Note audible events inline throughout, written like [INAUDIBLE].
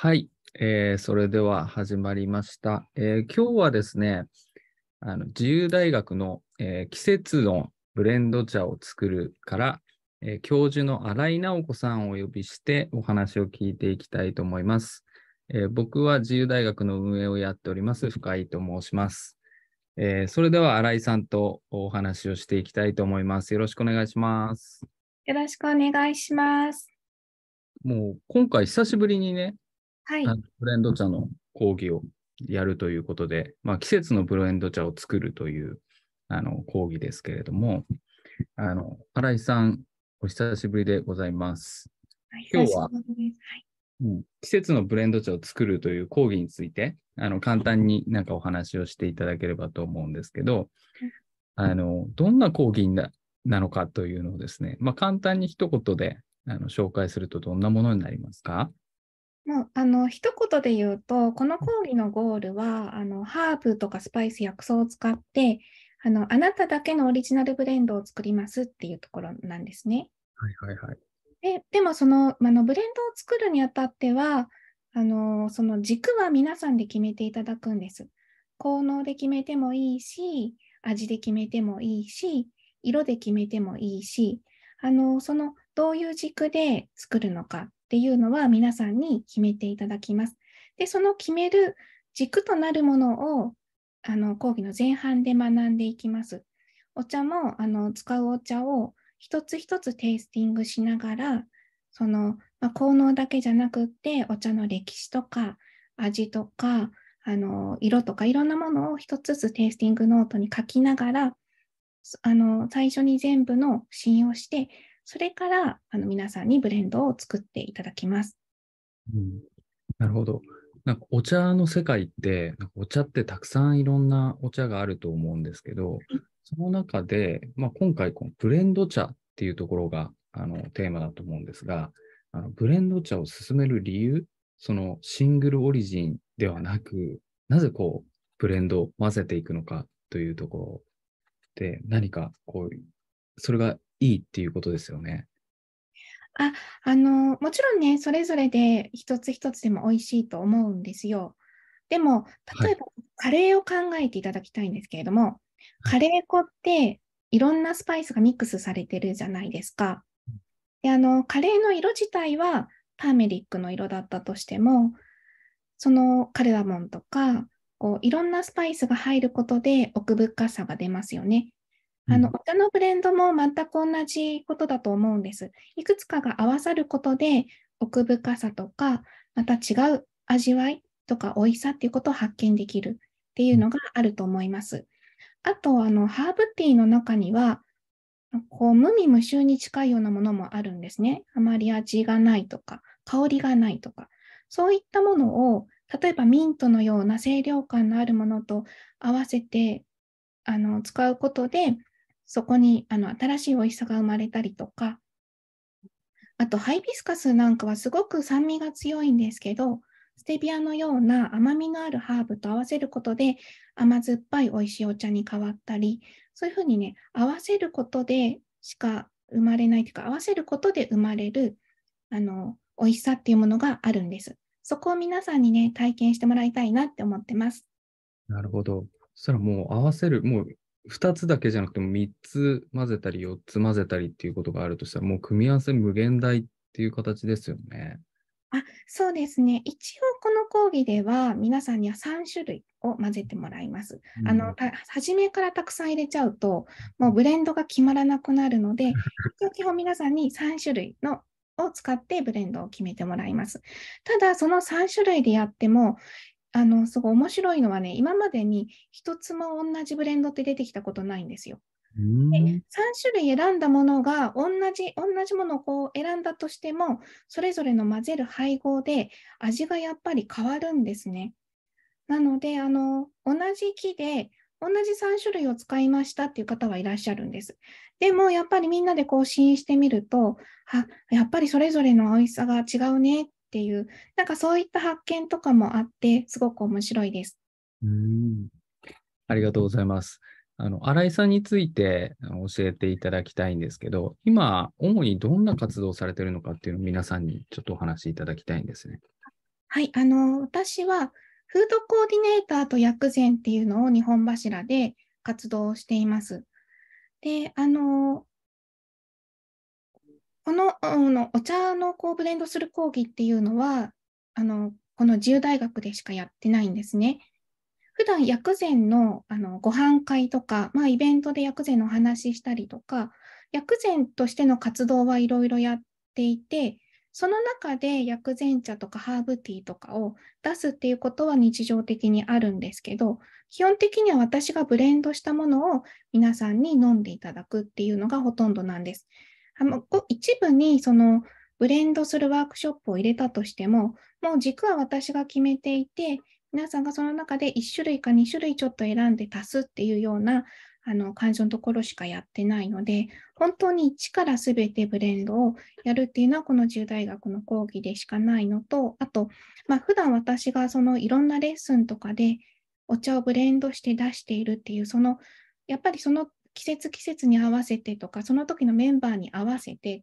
はい、えー、それでは始まりました。えー、今日はですね、あの自由大学の、えー、季節のブレンド茶を作るから、えー、教授の新井直子さんをお呼びしてお話を聞いていきたいと思います。えー、僕は自由大学の運営をやっております、深井と申します。えー、それでは新井さんとお話をしていきたいと思います。よろしくお願いします。よろしくお願いします。もう今回久しぶりにね、はい、ブレンド茶の講義をやるということで、まあ、季節のブレンド茶を作るというあの講義ですけれども、あの新井さん、お久しぶりでございます。今日は、はいうん、季節のブレンド茶を作るという講義について、あの簡単になんかお話をしていただければと思うんですけど、あのどんな講義ななのかというのをですね、まあ、簡単に一言であの紹介するとどんなものになりますかもうあの一言で言うとこの講義のゴールはあのハーブとかスパイス薬草を使ってあのあなただけのオリジナルブレンドを作りますっていうところなんですね。はいはいはい、ででもそのあのブレンドを作るにあたってはあのその軸は皆さんで決めていただくんです。効能で決めてもいいし味で決めてもいいし色で決めてもいいしあのそのどういう軸で作るのかっていうのは皆さんに決めていただきます。で、その決める軸となるものをあの講義の前半で学んでいきます。お茶もあの使うお茶を一つ一つテイスティングしながら、その、まあ、効能だけじゃなくってお茶の歴史とか味とかあの色とかいろんなものを一つずつテイスティングノートに書きながらあの最初に全部の信用してそれからあの皆さんにブレンドを作っていただきます。うん、なるほど。なんかお茶の世界ってなんかお茶ってたくさんいろんなお茶があると思うんですけど、その中で、まあ、今回こブレンド茶っていうところがあのテーマだと思うんですが、あのブレンド茶を進める理由、そのシングルオリジンではなく、なぜこうブレンドを混ぜていくのかというところで、何かこう、それがいいっていうことですよね。ああのもちろんねそれぞれで一つ一つでも美味しいと思うんですよ。でも例えば、カレーを考えていただきたいんですけれども、カレー粉っていろんなスパイスがミックスされてるじゃないですか。であのカレーの色自体はターメリックの色だったとしてもそのカルダモンとかこういろんなスパイスが入ることで奥深さが出ますよね。あの、お茶のブレンドも全く同じことだと思うんです。いくつかが合わさることで、奥深さとか、また違う味わいとか美味しさっていうことを発見できるっていうのがあると思います。あと、あの、ハーブティーの中には、こう、無味無臭に近いようなものもあるんですね。あまり味がないとか、香りがないとか、そういったものを、例えばミントのような清涼感のあるものと合わせて、あの、使うことで、そこにあの新しい美味しさが生まれたりとか、あとハイビスカスなんかはすごく酸味が強いんですけど、ステビアのような甘みのあるハーブと合わせることで甘酸っぱい美味しいお茶に変わったり、そういうふうにね、合わせることでしか生まれないというか、合わせることで生まれるあの美味しさっていうものがあるんです。そこを皆さんにね、体験してもらいたいなって思ってます。なるほど。そしたらもう合わせる、もう2つだけじゃなくても3つ混ぜたり4つ混ぜたりっていうことがあるとしたらもう組み合わせ無限大っていう形ですよね。あそうですね一応この講義では皆さんには3種類を混ぜてもらいます。うん、あの初めからたくさん入れちゃうともうブレンドが決まらなくなるので [LAUGHS] 基本皆さんに3種類のを使ってブレンドを決めてもらいます。ただその3種類でやってもあの、すごい面白いのはね、今までに一つも同じブレンドって出てきたことないんですよ。で3種類選んだものが同じ同じものをこう選んだとしてもそれぞれの混ぜる配合で味がやっぱり変わるんですね。なのであの同じ木で同じ3種類を使いましたっていう方はいらっしゃるんです。でもやっぱりみんなでこう試飲してみるとあやっぱりそれぞれの美味しさが違うねっっていう、なんかそういった発見とかもあって、すごく面白いです。うんありがとうございます。あの新井さんについて教えていただきたいんですけど、今、主にどんな活動をされているのかっていうのを皆さんにちょっとお話しいただきたいんですね。はい、あの私はフードコーディネーターと薬膳っていうのを日本柱で活動しています。で、あのこのあのお茶のこうブレンドする講義っていうのはあのこの自由大学でしかやってないんですね。普段薬膳のあのご飯会とか、まあ、イベントで薬膳の話したりとか薬膳としての活動はいろいろやっていてその中で薬膳茶とかハーブティーとかを出すっていうことは日常的にあるんですけど基本的には私がブレンドしたものを皆さんに飲んでいただくっていうのがほとんどなんです。あの一部にそのブレンドするワークショップを入れたとしても、もう軸は私が決めていて、皆さんがその中で1種類か2種類ちょっと選んで足すっていうようなあの感情のところしかやってないので、本当に一から全てブレンドをやるっていうのは、この10大学の講義でしかないのと、あと、まあ、普段私がそのいろんなレッスンとかでお茶をブレンドして出しているっていう、そのやっぱりその季節季節に合わせてとかその時のメンバーに合わせて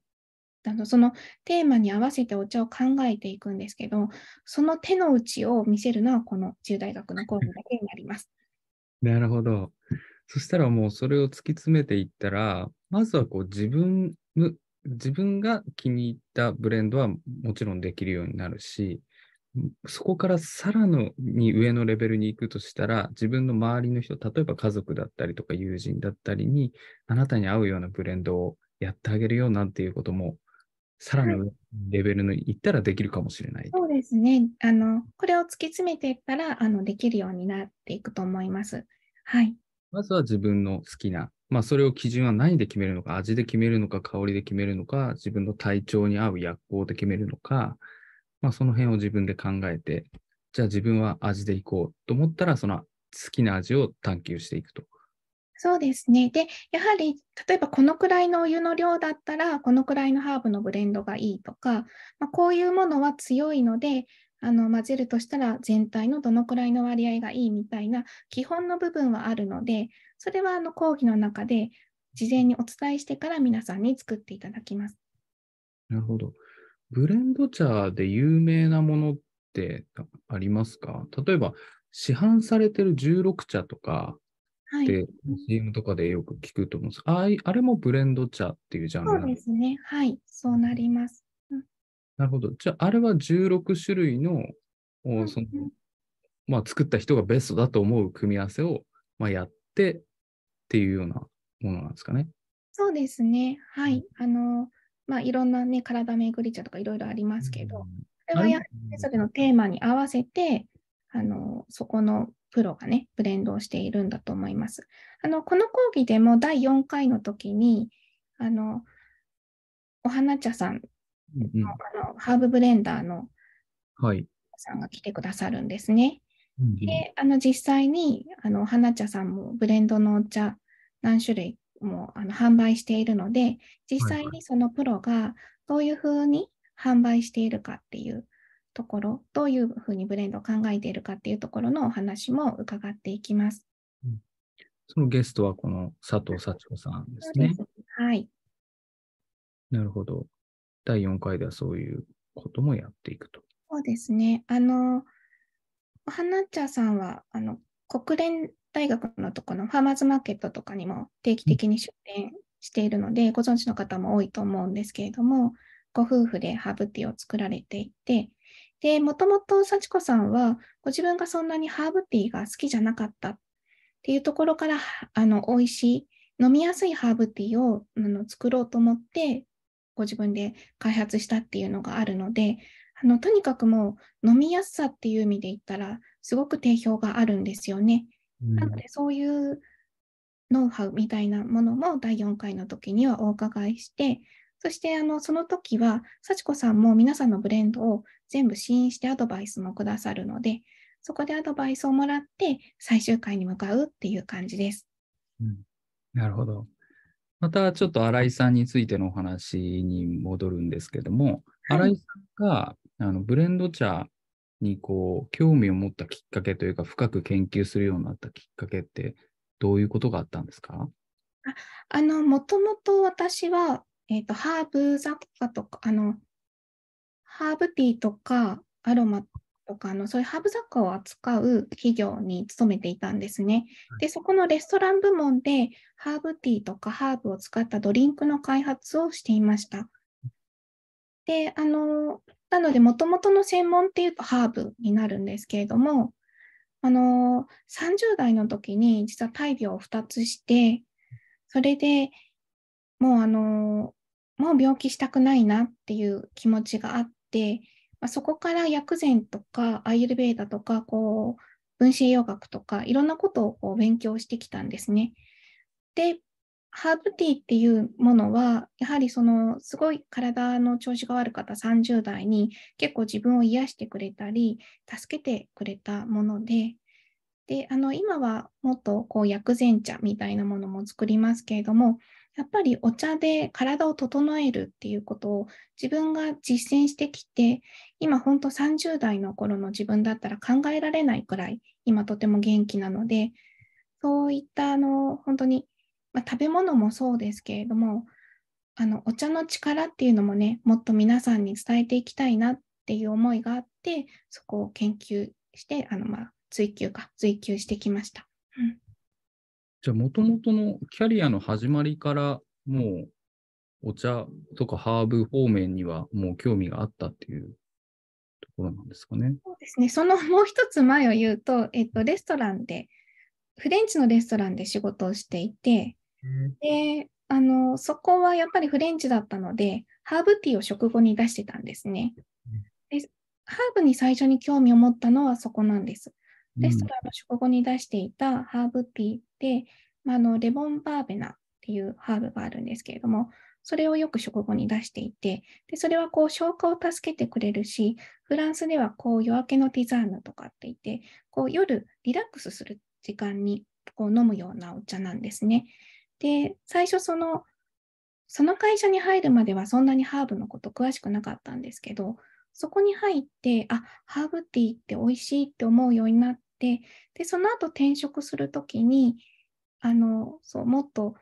あのそのテーマに合わせてお茶を考えていくんですけどその手の内を見せるのはこの中大学の講義だけになります。なるほど。そしたらもうそれを突き詰めていったらまずはこう自分自分が気に入ったブレンドはもちろんできるようになるしそこからさらに上のレベルに行くとしたら、自分の周りの人、例えば家族だったりとか友人だったりに、あなたに合うようなブレンドをやってあげるよなんていうことも、さらにレベルにいったらできるかもしれない。そうですね。あの、これを突き詰めていったら、あの、できるようになっていくと思います。はい。まずは自分の好きな、まあ、それを基準は何で決めるのか、味で決めるのか、香りで決めるのか、自分の体調に合う薬効で決めるのか、まあ、その辺を自分で考えて、じゃあ自分は味でいこうと思ったら、その好きな味を探求していくと。そうですね。で、やはり例えばこのくらいのお湯の量だったら、このくらいのハーブのブレンドがいいとか、まあ、こういうものは強いので、あの混ぜるとしたら全体のどのくらいの割合がいいみたいな基本の部分はあるので、それはあの講義の中で事前にお伝えしてから皆さんに作っていただきます。なるほど。ブレンド茶で有名なものってありますか例えば、市販されてる16茶とか、はい、で CM とかでよく聞くと思うんですああれもブレンド茶っていうジャンルそうですね。はい、そうなります。うん、なるほど。じゃあ、あれは16種類の、うん、そのまあ、作った人がベストだと思う組み合わせを、まあ、やってっていうようなものなんですかね。そうですね。はい。あの、まあ、いろんなね、体巡り茶とかいろいろありますけど、それはやそれぞれのテーマに合わせて、あの、そこのプロがね、ブレンドをしているんだと思います。あの、この講義でも第4回の時に、あの、お花茶さんのうん、あのハーブブレンダーのさんが来てくださるんですね。はい、で、あの、実際に、あの、お花茶さんもブレンドのお茶何種類もあの販売しているので、実際にそのプロがどういうふうに販売しているかっていうところ、どういうふうにブレンドを考えているかっていうところのお話も伺っていきます。そのゲストはこの佐藤幸子さんですねす。はい。なるほど。第4回ではそういうこともやっていくと。そうですね。あの、花茶さんはあの国連大学のとこのファーマーズマーケットとかにも定期的に出店しているので、ご存知の方も多いと思うんですけれども、ご夫婦でハーブティーを作られていて、で、もともと幸子さんは、ご自分がそんなにハーブティーが好きじゃなかったっていうところから、あの、美味しい、飲みやすいハーブティーをあの作ろうと思って、ご自分で開発したっていうのがあるので、あのとにかくもう飲みやすさっていう意味で言ったら、すごく定評があるんですよね。なのでそういうノウハウみたいなものも第4回の時にはお伺いして、そしてあのその時は幸子さんも皆さんのブレンドを全部試飲してアドバイスもくださるので、そこでアドバイスをもらって最終回に向かうっていう感じです。うん、なるほど。またちょっと新井さんについてのお話に戻るんですけども、はい、新井さんがあのブレンド茶にこう興味を持ったきっかけというか深く研究するようになったきっかけってどういうことがあったんですかあのもともと私は、えーと、とハーブ雑貨とかあのハーブティーとかアロマとかのそういうハーブ雑貨を扱う企業に勤めていたんですね。でそこのレストラン部門でハーブティーとかハーブを使ったドリンクの開発をしていました。であのなので、もともとの専門っていうとハーブになるんですけれども、あの30代の時に実は大病を2つして、それでもうあのもう病気したくないなっていう気持ちがあって、まあ、そこから薬膳とかアイルベーダとか、こう、分子栄養学とかいろんなことをこう勉強してきたんですね。で、ハーブティーっていうものは、やはりそのすごい体の調子が悪かった30代に結構自分を癒してくれたり、助けてくれたもので、であの今はもっとこう薬膳茶みたいなものも作りますけれども、やっぱりお茶で体を整えるっていうことを自分が実践してきて、今ほんと30代の頃の自分だったら考えられないくらい、今とても元気なので、そういったあの本当にまあ、食べ物もそうですけれどもあのお茶の力っていうのもねもっと皆さんに伝えていきたいなっていう思いがあってそこを研究してあの、まあ、追求か追求してきました。うん、じゃあもともとのキャリアの始まりからもうお茶とかハーブ方面にはもう興味があったっていうところなんですかね。そうですねそのもう一つ前を言うと、えっと、レストランでフレンチのレストランで仕事をしていてであのそこはやっぱりフレンチだったのでハーブティーを食後に出してたんですね。でハーブに最初に興味を持ったのはそこなんです。レストランの食後に出していたハーブティーって、まあ、あのレモンバーベナっていうハーブがあるんですけれども、それをよく食後に出していて、でそれはこう消化を助けてくれるし、フランスではこう夜明けのティザーヌとかって言って、こう夜リラックスする時間にこう飲むようなお茶なんですね。で、最初その、その会社に入るまではそんなにハーブのこと詳しくなかったんですけど、そこに入って、あ、ハーブティーって美味しいって思うようになって、で、その後転職するときに、あの、そう、もっと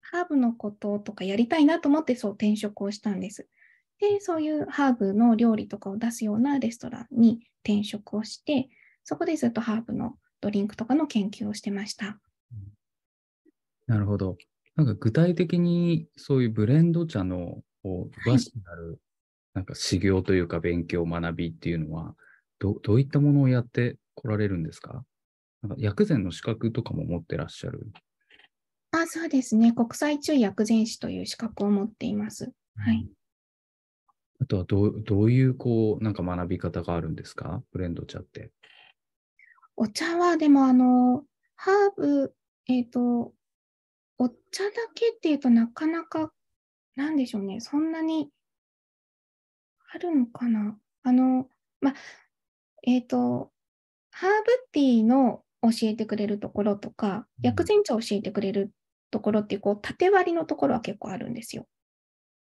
ハーブのこととかやりたいなと思ってそう転職をしたんです。で、そういうハーブの料理とかを出すようなレストランに転職をして、そこでずっとハーブのドリンクとかの研究をしてました。なるほど。なんか具体的にそういうブレンド茶のこう和紙になる、なんか修行というか勉強、学びっていうのはど、どういったものをやってこられるんですかなんか薬膳の資格とかも持ってらっしゃるあそうですね。国際中薬膳師という資格を持っています。はい。あとはどどういうこうなんか学び方があるんですかブレンド茶って。お茶はでもあのハーブ、えっ、ー、とお茶だけっていうとなかなか、なんでしょうね、そんなにあるのかな。あの、ま、えっ、ー、と、ハーブティーの教えてくれるところとか、薬膳茶を教えてくれるところっていう、こう、縦割りのところは結構あるんですよ。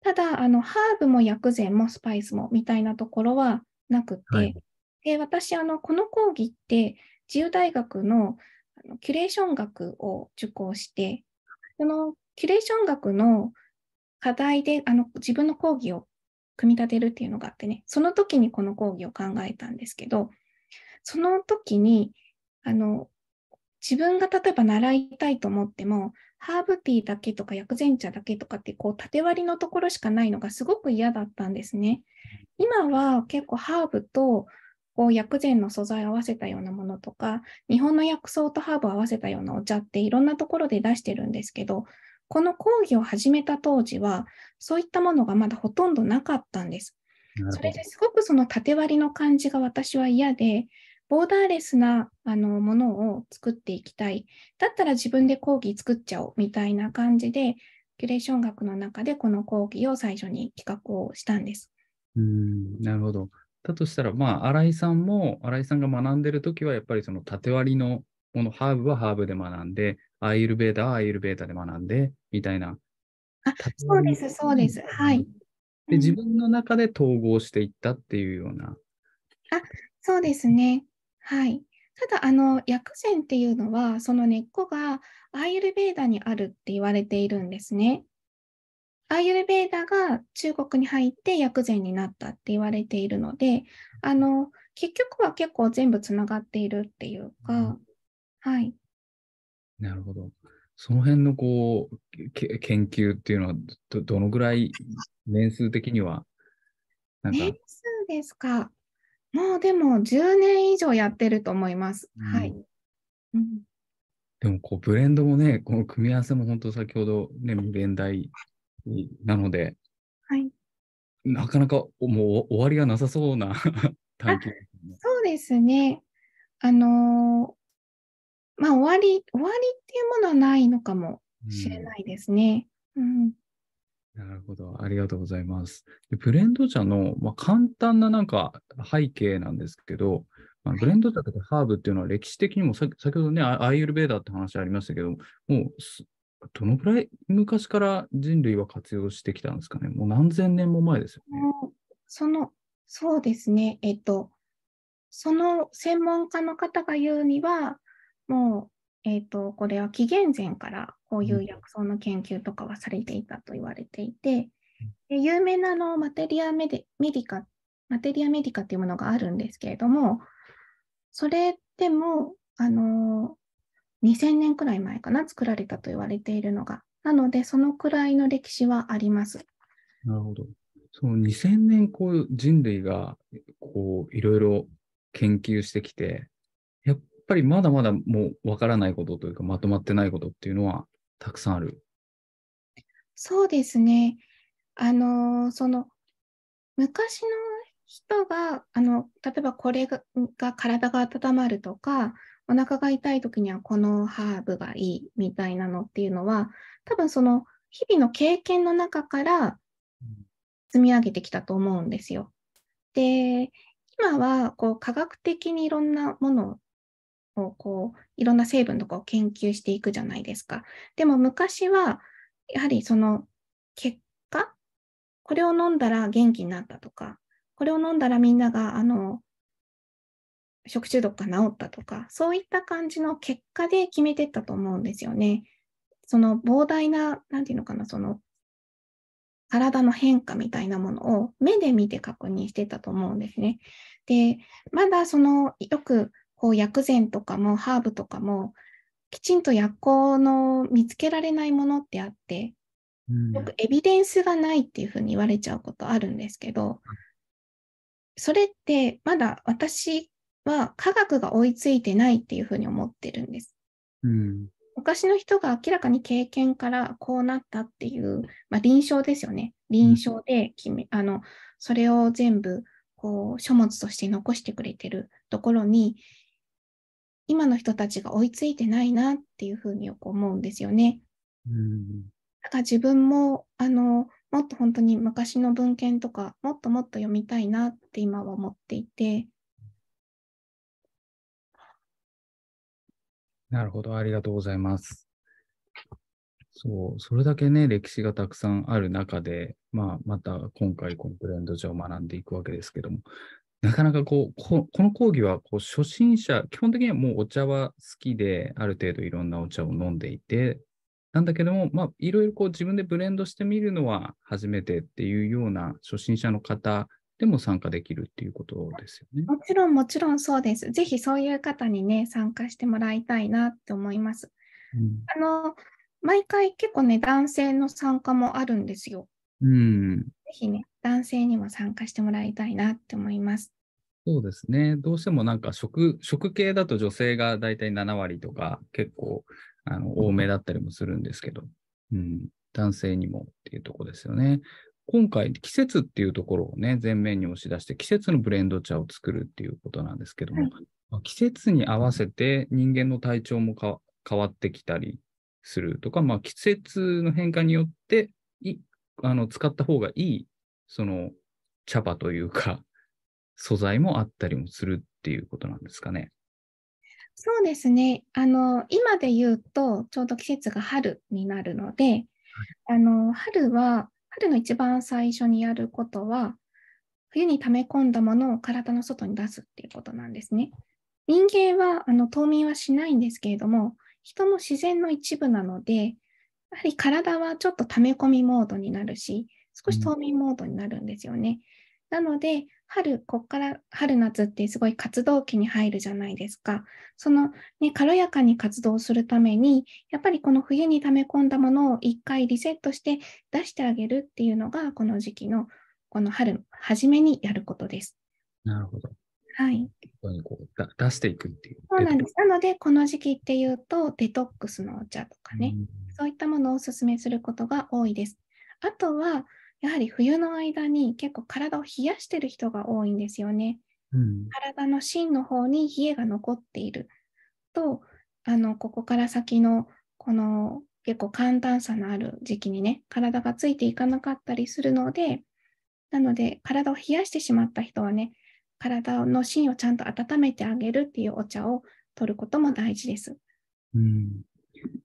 ただ、あの、ハーブも薬膳もスパイスもみたいなところはなくて、はい、で私、あの、この講義って、自由大学のキュレーション学を受講して、そのキュレーション学の課題であの自分の講義を組み立てるっていうのがあってね、その時にこの講義を考えたんですけど、その時にあの自分が例えば習いたいと思っても、ハーブティーだけとか薬膳茶だけとかってこう縦割りのところしかないのがすごく嫌だったんですね。今は結構ハーブとこう薬膳の素材を合わせたようなものとか、日本の薬草とハーブを合わせたようなお茶っていろんなところで出してるんですけど、この講義を始めた当時は、そういったものがまだほとんどなかったんです。それですごくその縦割りの感じが私は嫌で、ボーダーレスなあのものを作っていきたい。だったら自分で講義作っちゃおうみたいな感じで、キュレーション学の中でこの講義を最初に企画をしたんです。うんなるほど。だとしたら、まあ、新井さんも、新井さんが学んでるときは、やっぱりその縦割りのもの、ハーブはハーブで学んで、アイルベーダはアイルベーダで学んで、みたいな。あ、そうです、そうです。はい。で、自分の中で統合していったっていうような。あ、そうですね。はい。ただ、あの、薬膳っていうのは、その根っこがアイルベーダにあるって言われているんですね。アイユルベーダが中国に入って薬膳になったって言われているので、あの、結局は結構全部つながっているっていうか、うん、はい。なるほど。その辺のこう研究っていうのはど、どのぐらい年数的には年数ですか。もうでも10年以上やってると思います。うん、はい。うん、でもこうブレンドもね、この組み合わせも本当先ほどね、無限大なので、はい、なかなかもう終わりがなさそうな体験、ね、そうですね。あのー、まあ終わり終わりっていうものはないのかもしれないですね。うん、うんなるほど。ありがとうございます。でブレンド茶の、まあ、簡単ななんか背景なんですけど、まあ、ブレンド茶とかハーブっていうのは歴史的にも先ほどね、アイユルベーダーって話ありましたけど、もうどのくらい昔から人類は活用してきたんですかね。もう何千年も前ですよね。その、そうですね。えっと、その専門家の方が言うには、もう、えっと、これは紀元前からこういう薬草の研究とかはされていたと言われていて、うん、有名なのマテリアメディカ、マテリアメディカっていうものがあるんですけれども、それでも、あの2000年くらい前かな作られたと言われているのがなのでそのくらいの歴史はありますなるほどその2000年こう人類がこういろいろ研究してきてやっぱりまだまだもうわからないことというかまとまってないことっていうのはたくさんあるそうですねあのその昔の人があの例えばこれが体が温まるとかお腹が痛い時にはこのハーブがいいみたいなのっていうのは多分その日々の経験の中から積み上げてきたと思うんですよ。で今はこう科学的にいろんなものをこういろんな成分とかを研究していくじゃないですか。でも昔はやはりその結果これを飲んだら元気になったとかこれを飲んだらみんながあの食中毒が治ったとか、そういった感じの結果で決めてったと思うんですよね。その膨大な、なんていうのかな、その体の変化みたいなものを目で見て確認してたと思うんですね。で、まだそのよくこう薬膳とかもハーブとかもきちんと薬効の見つけられないものってあって、よくエビデンスがないっていうふうに言われちゃうことあるんですけど、それってまだ私は科学が追いついてないっていうふうに思ってるんです。うん、昔の人が明らかに経験からこうなったっていう、まあ、臨床ですよね。臨床で決め、うん、あのそれを全部こう書物として残してくれてるところに今の人たちが追いついてないなっていうふうによく思うんですよね。うん、だから自分もあのもっと本当に昔の文献とかもっともっと読みたいなって今は思っていて、なるほど、ありがとうございます。そう、それだけね、歴史がたくさんある中で、まあ、また今回、このブレンド上学んでいくわけですけども、なかなかこう、この講義はこう初心者、基本的にはもうお茶は好きで、ある程度いろんなお茶を飲んでいて、なんだけども、まあ、いろいろこう自分でブレンドしてみるのは初めてっていうような初心者の方でも参加できるっていうことですよね。もちろん、もちろんそうです。ぜひそういう方にね、参加してもらいたいなって思います。うん、あの、毎回結構ね、男性の参加もあるんですよ。うん。ぜひね、男性にも参加してもらいたいなって思います。そうですね。どうしてもなんか食、食系だと女性が大体7割とか結構あの多めだったりもするんですけど、うん、男性にもっていうとこですよね。今回、季節っていうところをね、前面に押し出して、季節のブレンド茶を作るっていうことなんですけども、はいま季節に合わせて人間の体調も変わってきたりするとか、まあ、季節の変化によってあの使った方がいい、その茶葉というか、素材もあったりもするっていうことなんですかね。そうですね。あの今で言うとちょうど季節が春になるので、はい、あの春は春の一番最初にやることは、冬に溜め込んだものを体の外に出すっていうことなんですね。人間はあの冬眠はしないんですけれども、人も自然の一部なので、やはり体はちょっと溜め込みモードになるし、少し冬眠モードになるんですよね。なので、春、こっから春夏ってすごい活動期に入るじゃないですか。そのね、軽やかに活動するために、やっぱりこの冬に溜め込んだものを一回リセットして出してあげるっていうのが、この時期の、この春、初めにやることです。なるほど。はい。こう出していくっていう。そうなんです。なので、この時期っていうと、デトックスのお茶とかね、そういったものをおすすめすることが多いです。あとは、やはり冬の間に結構体を冷やしてる人が多いんですよね。うん、体の芯の方に冷えが残っているとあのここから先のこの結構寒暖差のある時期にね体がついていかなかったりするのでなので体を冷やしてしまった人はね体の芯をちゃんと温めてあげるっていうお茶を取ることも大事です。うん、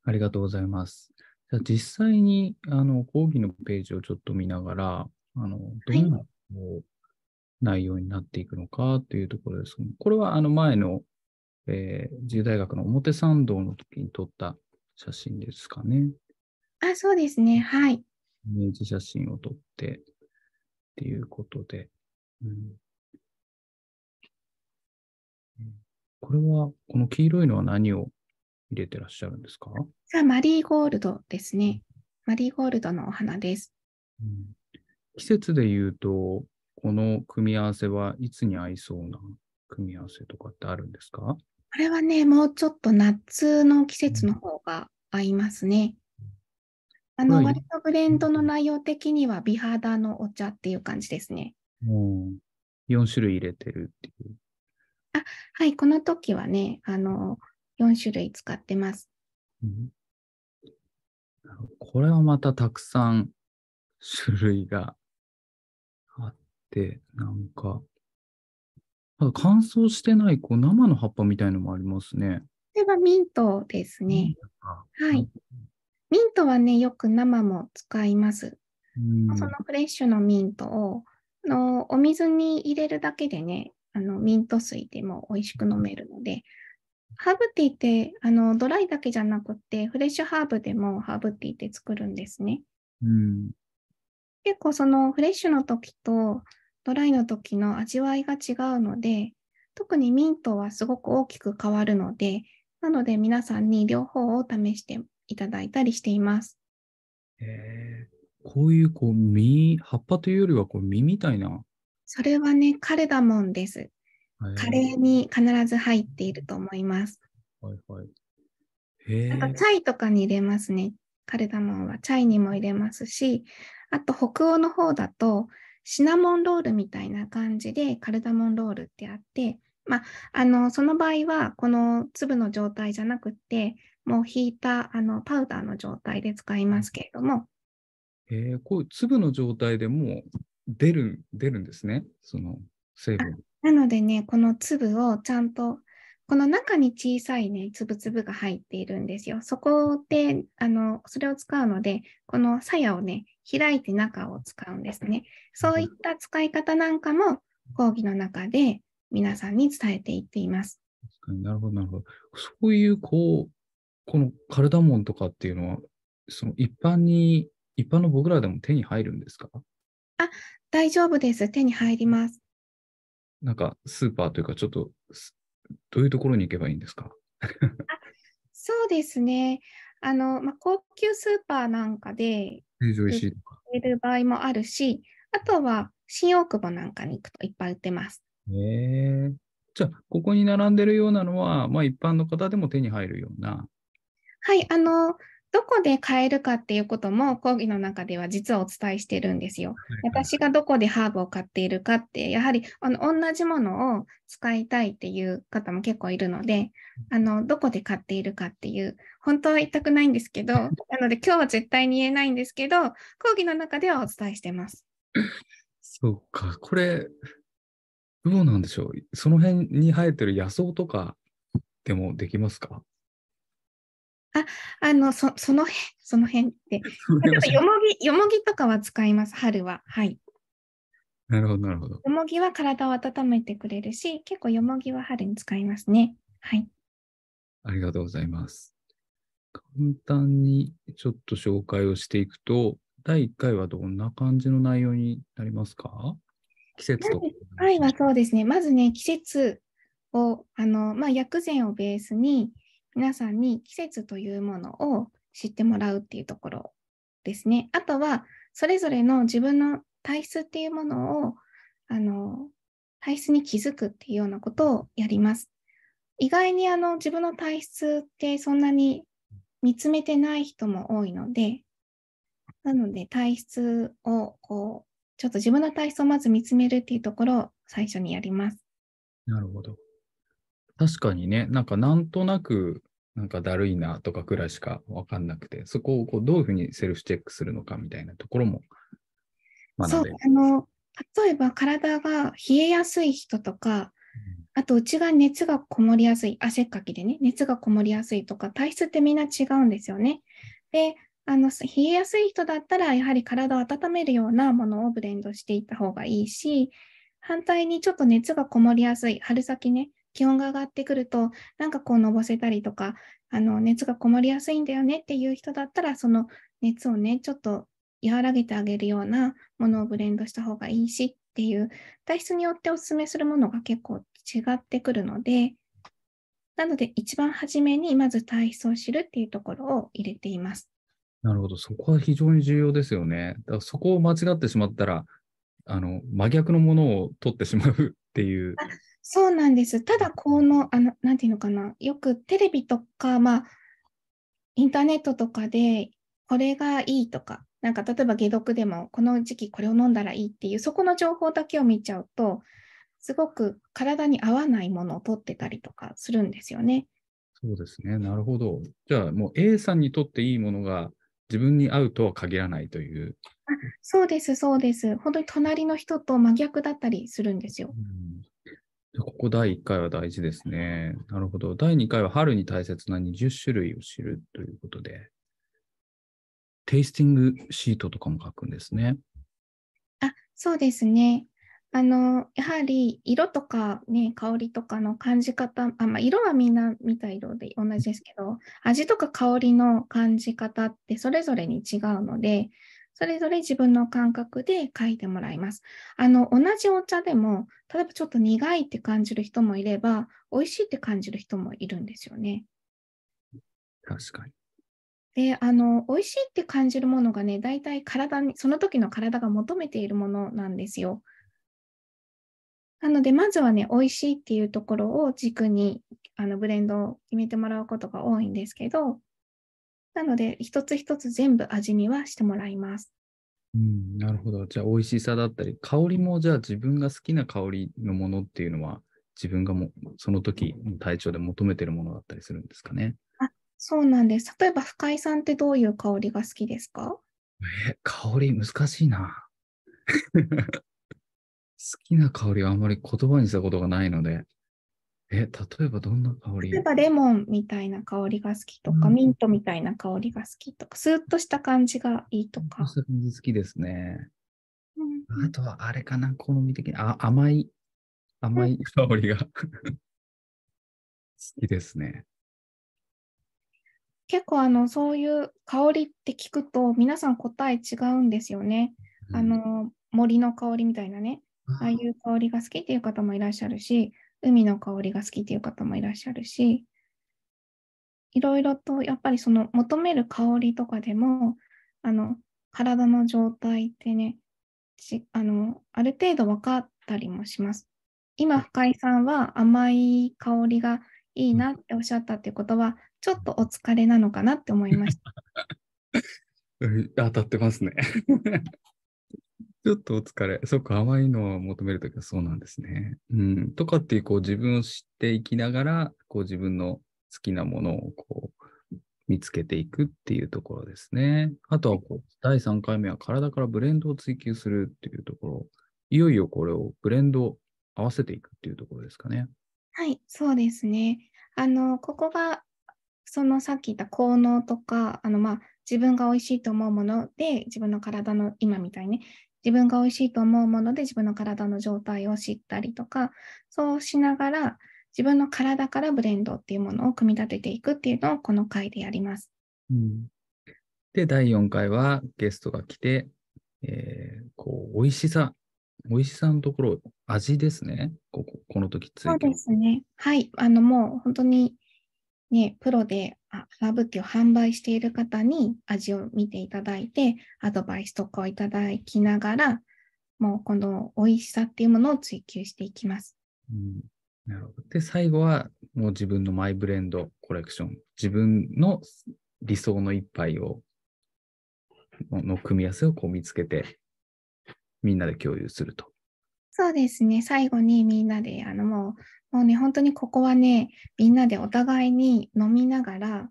ありがとうございます。実際にあの講義のページをちょっと見ながら、あのどんな内容になっていくのかというところですけこれはあの前の、えー、自由大学の表参道の時に撮った写真ですかね。あ、そうですね。はい。イメージ写真を撮ってっていうことで。うん、これは、この黄色いのは何を入れてらっしゃるんですかじゃマリーゴールドですね。マリーゴールドのお花です。うん、季節で言うと、この組み合わせはいつに合いそうな組み合わせとかってあるんですかこれはね、もうちょっと夏の季節の方が合いますね。うん、あの、割とブレンドの内容的には美肌のお茶っていう感じですね。うん、4種類入れてるっていう。あはい、この時はね、あの、4種類使ってます。これはまたたくさん種類があって、なんか、ま、だ乾燥してないこう生の葉っぱみたいのもありますね。例えばミントですね。はい。ミントはね、よく生も使います。そのフレッシュのミントをのお水に入れるだけでね、あのミント水でも美味しく飲めるので、ハーブティーってあのドライだけじゃなくてフレッシュハーブでもハーブティーって作るんですね。うん、結構そのフレッシュの時とドライの時の味わいが違うので特にミントはすごく大きく変わるのでなので皆さんに両方を試していただいたりしています。えー、こういうこう実葉っぱというよりはこう実みたいなそれはねカルダモンです。カレーに必ず入っていると思います。はいはい。んかチャイとかに入れますね。カルダモンはチャイにも入れますし、あと、北欧の方だと、シナモンロールみたいな感じで、カルダモンロールってあって、まあ、あの、その場合は、この粒の状態じゃなくて、もう引いたあのパウダーの状態で使いますけれども。へえー、こういう粒の状態でもう出る、出るんですね、その成分。なのでね、この粒をちゃんと、この中に小さいね、粒々が入っているんですよ。そこで、あの、それを使うので、この鞘をね、開いて中を使うんですね。そういった使い方なんかも、講義の中で皆さんに伝えていっています。確かになるほど、なるほど。そういう、こう、このカルダモンとかっていうのは、その一般に、一般の僕らでも手に入るんですかあ、大丈夫です。手に入ります。なんかスーパーというか、ちょっとどういうところに行けばいいんですか [LAUGHS] そうですね。あの、まあ、高級スーパーなんかで売れる場合もあるし、あとは新大久保なんかに行くといっぱい売ってます。へえじゃあ、ここに並んでるようなのは、まあ、一般の方でも手に入るような。はい、あの、どこで買えるかっていうことも講義の中では実はお伝えしてるんですよ。私がどこでハーブを買っているかってやはりあの同じものを使いたいっていう方も結構いるのであのどこで買っているかっていう本当は言いたくないんですけどなので今日は絶対に言えないんですけど講義の中ではお伝えしてます。そうかこれどうなんでしょうその辺に生えてる野草とかでもできますかあ、あの、そその辺、その辺って。[LAUGHS] よもぎ、よもぎとかは使います、春は。はい。なるほど、なるほど。よもぎは体を温めてくれるし、結構よもぎは春に使いますね。はい。ありがとうございます。簡単にちょっと紹介をしていくと、第1回はどんな感じの内容になりますか季節と。第1回はそうですね。まずね、季節を、あの、まあ、薬膳をベースに、皆さんに季節というものを知ってもらうっていうところですね。あとは、それぞれの自分の体質っていうものを、あの、体質に気づくっていうようなことをやります。意外にあの自分の体質ってそんなに見つめてない人も多いので、なので体質をこう、ちょっと自分の体質をまず見つめるっていうところを最初にやります。なるほど。確かにね、なんかなんとなく、なんかだるいなとかくらいしかわかんなくて、そこをこうどういうふうにセルフチェックするのかみたいなところも学う、あの例えば体が冷えやすい人とか、あとうちが熱がこもりやすい、汗っかきでね、熱がこもりやすいとか、体質ってみんな違うんですよね。で、あの冷えやすい人だったら、やはり体を温めるようなものをブレンドしていった方がいいし、反対にちょっと熱がこもりやすい、春先ね、気温が上がってくると、なんかこう、のぼせたりとか、あの熱がこもりやすいんだよねっていう人だったら、その熱をね、ちょっと和らげてあげるようなものをブレンドした方がいいしっていう、体質によっておすすめするものが結構違ってくるので、なので、一番初めにまず体質を知るっていうところを入れています。なるほど、そこは非常に重要ですよね。だからそこを間違ってしまったら、あの真逆のものを取ってしまうっていう [LAUGHS] そうなんです。ただ、この、あの、なんていうのかな、よくテレビとか、まあ、インターネットとかで、これがいいとか、なんか例えば解毒でも、この時期これを飲んだらいいっていう、そこの情報だけを見ちゃうと、すごく体に合わないものを取ってたりとかするんですよね。そうですね、なるほど。じゃあ、もう A さんにとっていいものが自分に合うとは限らないという。あそうです、そうです。本当に隣の人と真逆だったりするんですよ。うんここ第1回は大事ですね。なるほど。第2回は春に大切な20種類を知るということで、テイスティングシートとかも書くんですね。あ、そうですね。あの、やはり色とかね、香りとかの感じ方、あまあ、色はみんな見た色で同じですけど、味とか香りの感じ方ってそれぞれに違うので、それぞれ自分の感覚で書いてもらいます。あの、同じお茶でも、例えばちょっと苦いって感じる人もいれば、美味しいって感じる人もいるんですよね。確かに。で、あの、美味しいって感じるものがね、大体体に、その時の体が求めているものなんですよ。なので、まずはね、美味しいっていうところを軸に、あのブレンドを決めてもらうことが多いんですけど、なので、一つ一つ全部味見はしてもらいます。うん、なるほど。じゃあ、美味しさだったり、香りも、じゃあ自分が好きな香りのものっていうのは、自分がもその時の体調で求めてるものだったりするんですかね。あそうなんです。例えば、深井さんってどういう香りが好きですかえ、香り難しいな。[LAUGHS] 好きな香りはあんまり言葉にしたことがないので。え、例えばどんな香り例えばレモンみたいな香りが好きとか、うん、ミントみたいな香りが好きとか、スーッとした感じがいいとか。そういう感じ好きですね。うん、あとはあれかな、好み的にあ甘い、甘い香りが好きですね。結構あのそういう香りって聞くと皆さん答え違うんですよね。うん、あの森の香りみたいなね、ああいう香りが好きっていう方もいらっしゃるし、海の香りが好きっていう方もいらっしゃるし、いろいろとやっぱりその求める香りとかでも、あの、体の状態ってね、あの、ある程度分かったりもします。今、深井さんは甘い香りがいいなっておっしゃったっていうことは、ちょっとお疲れなのかなって思いました。[LAUGHS] 当たってますねちょっとお疲れ。そっか、甘いのを求めるときはそうなんですね。うん。とかっていう、こう自分を知っていきながら、こう自分の好きなものをこう見つけていくっていうところですね。あとはこう、第3回目は体からブレンドを追求するっていうところ。いよいよこれをブレンド合わせていくっていうところですかね。はい、そうですね。あの、ここが、そのさっき言った効能とか、あの、まあ、自分が美味しいと思うもので自分の体の今みたいにね自分が美味しいと思うもので自分の体の状態を知ったりとか、そうしながら自分の体からブレンドっていうものを組み立てていくっていうのをこの回でやります。うん、で、第4回はゲストが来て、えー、こう美味しさ、美味しさのところ、味ですね、こここの時ついて。そうですね。はい。あの、もう本当にね、プロであブティを販売している方に味を見ていただいて、アドバイスとかをいただきながら、もうこの美味しさっていうものを追求していきます。うん、なるほど。で、最後はもう自分のマイブレンドコレクション、自分の理想の一杯をの組み合わせをこう見つけて、みんなで共有すると。そうですね最後にみんなであのもうもうね本当にここはねみんなでお互いに飲みながら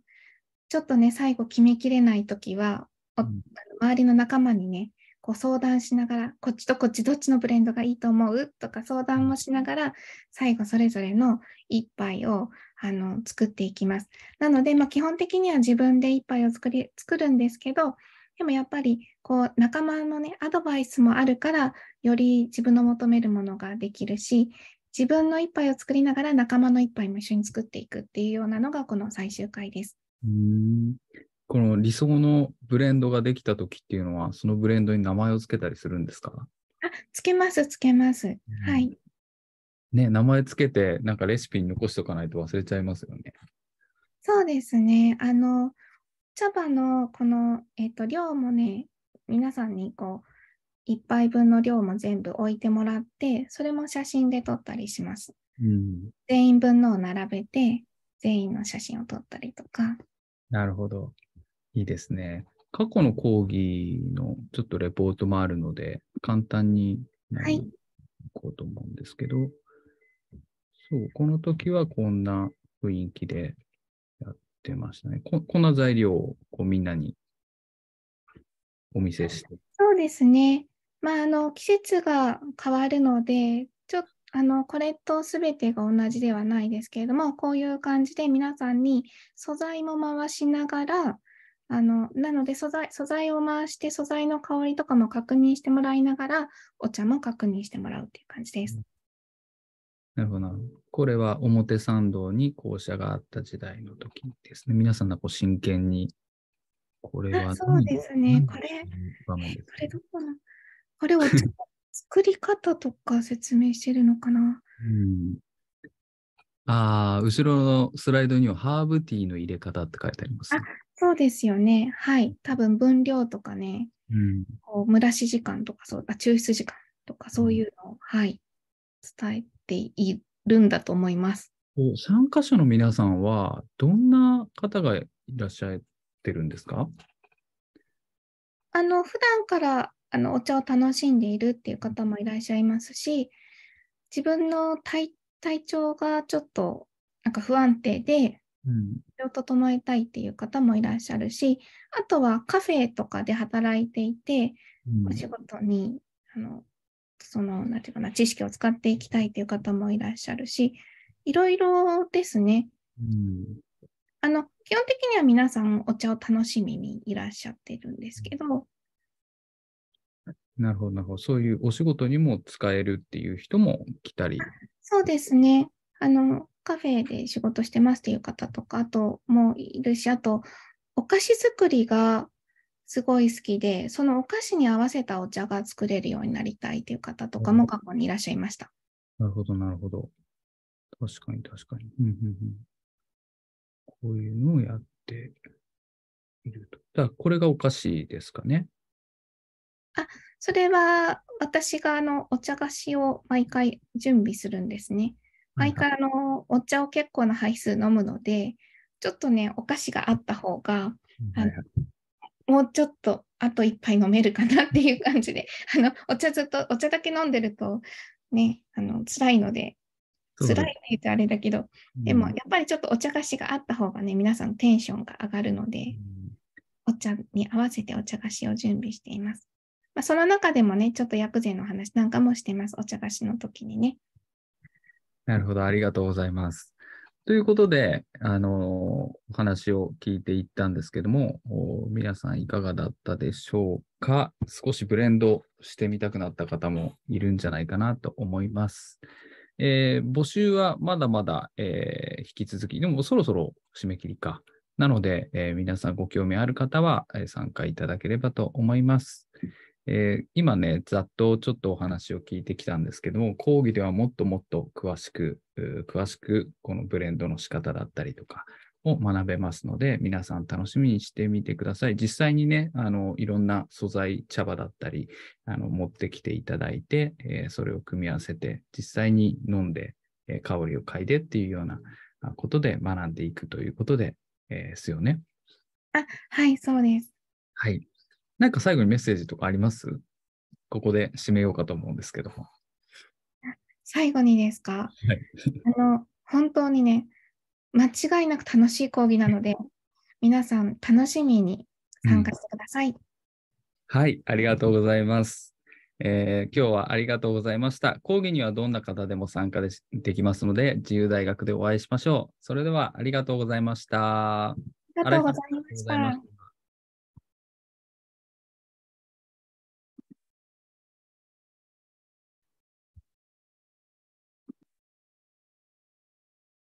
ちょっとね最後決めきれない時は、うん、周りの仲間にねこう相談しながらこっちとこっちどっちのブレンドがいいと思うとか相談もしながら最後それぞれの一杯をあの作っていきます。なので、まあ、基本的には自分で一杯を作り作るんですけどでもやっぱりこう仲間のねアドバイスもあるからより自分の求めるものができるし、自分の一杯を作りながら仲間の一杯も一緒に作っていくっていうようなのがこの最終回です。うんこの理想のブレンドができた時っていうのは、そのブレンドに名前を付けたりするんですかあ、つけます、つけます。うん、はい。ね、名前つけて、なんかレシピに残しておかないと忘れちゃいますよね。そうですね。あの、茶葉のこの、えっ、ー、と、量もね、皆さんにこう、1杯分の量も全部置いてもらって、それも写真で撮ったりします。うん、全員分のを並べて、全員の写真を撮ったりとか。なるほど。いいですね。過去の講義のちょっとレポートもあるので、簡単にいこうと思うんですけど、そう、この時はこんな雰囲気でやってましたね。ここんな材料をこうみんなにお見せして。そうですね。まあ、あの季節が変わるのでちょあのこれと全てが同じではないですけれどもこういう感じで皆さんに素材も回しながらあのなので素材素材を回して素材の香りとかも確認してもらいながらお茶も確認してもらうという感じです。なるほどこれは表参道に校舎があった時代の時ですね。皆さんがこう真剣にこれはそうですね。これ、これどこなこれを作り方とか説明してるのかな、うんああ、後ろのスライドにはハーブティーの入れ方って書いてあります、ね、あ、そうですよね。はい。多分分量とかね、うん、こう蒸らし時間とかそうあ、抽出時間とかそういうのを、うん、はい、伝えているんだと思います。参加者の皆さんは、どんな方がいらっしゃってるんですかあの、普段からあのお茶を楽しんでいるっていう方もいらっしゃいますし自分の体調がちょっとなんか不安定で、うん、を整えたいっていう方もいらっしゃるしあとはカフェとかで働いていて、うん、お仕事にあのその何て言うかな知識を使っていきたいっていう方もいらっしゃるしいろいろですね。うんあの基本的には皆さんお茶を楽しみにいらっしゃってるんですけど、なるほど、なるほど。そういうお仕事にも使えるっていう人も来たり。そうですね。あの、カフェで仕事してますっていう方とか、あともいるし、あと、お菓子作りがすごい好きで、そのお菓子に合わせたお茶が作れるようになりたいという方とかも過去にいらっしゃいました。なるほど、なるほど。確かに、確かに。うんうんうん、こういうのをやっていると。だこれがお菓子ですかね。あ、それは私があのお茶菓子を毎回準備するんですね。毎回あのお茶を結構な杯数飲むので、ちょっとね、お菓子があった方が、あのもうちょっとあと一杯飲めるかなっていう感じで、[LAUGHS] あのお茶ずっとお茶だけ飲んでるとね、あの辛いので、辛いって言ってあれだけど、でもやっぱりちょっとお茶菓子があった方がね、皆さんテンションが上がるので、お茶に合わせてお茶菓子を準備しています。まあ、その中でもね、ちょっと薬膳の話なんかもしてます。お茶菓子の時にね。なるほど、ありがとうございます。ということで、あのお話を聞いていったんですけども、皆さんいかがだったでしょうか少しブレンドしてみたくなった方もいるんじゃないかなと思います。えー、募集はまだまだ、えー、引き続き、でもそろそろ締め切りか。なので、えー、皆さんご興味ある方は、え参加いただければと思います。えー、今ね、ざっとちょっとお話を聞いてきたんですけども、講義ではもっともっと詳しく、詳しくこのブレンドの仕方だったりとかを学べますので、皆さん楽しみにしてみてください。実際にね、あのいろんな素材、茶葉だったり、あの持ってきていただいて、えー、それを組み合わせて、実際に飲んで、えー、香りを嗅いでっていうようなことで学んでいくということで、えー、ですよね。あ、はい、そうです。はい。なんか最後にメッセージとかありますここで締めようかと思うんですけども。最後にですか、はい、あの本当にね、間違いなく楽しい講義なので、皆さん楽しみに参加してください。うん、はい、ありがとうございます。えー、今日はありがとうございました。講義にはどんな方でも参加でできますので、自由大学でお会いしましょう。それではありがとうございました。ありがとうございました。